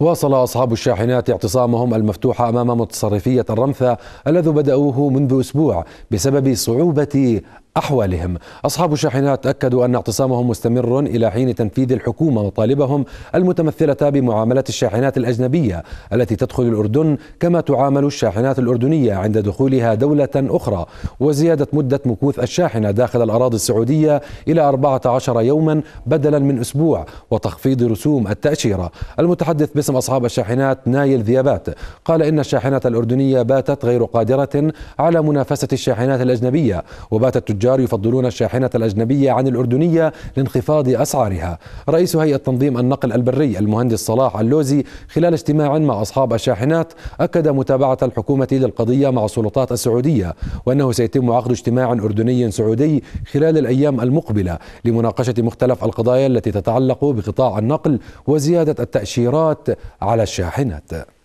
واصل أصحاب الشاحنات اعتصامهم المفتوح أمام متصرفية الرمثة الذي بدأوه منذ أسبوع بسبب صعوبة أحوالهم أصحاب الشاحنات أكدوا أن اعتصامهم مستمر إلى حين تنفيذ الحكومة مطالبهم المتمثلة بمعاملة الشاحنات الأجنبية التي تدخل الأردن كما تعامل الشاحنات الأردنية عند دخولها دولة أخرى وزيادة مدة مكوث الشاحنة داخل الأراضي السعودية إلى 14 يوما بدلا من أسبوع وتخفيض رسوم التأشيرة المتحدث باسم أصحاب الشاحنات نايل ذيابات قال إن الشاحنات الأردنية باتت غير قادرة على منافسة الشاحنات الأجنبية وبات التجار التجار يفضلون الشاحنة الأجنبية عن الأردنية لانخفاض أسعارها رئيس هيئة تنظيم النقل البري المهندس صلاح اللوزي خلال اجتماع مع أصحاب الشاحنات أكد متابعة الحكومة للقضية مع السلطات السعودية وأنه سيتم عقد اجتماع أردني سعودي خلال الأيام المقبلة لمناقشة مختلف القضايا التي تتعلق بقطاع النقل وزيادة التأشيرات على الشاحنات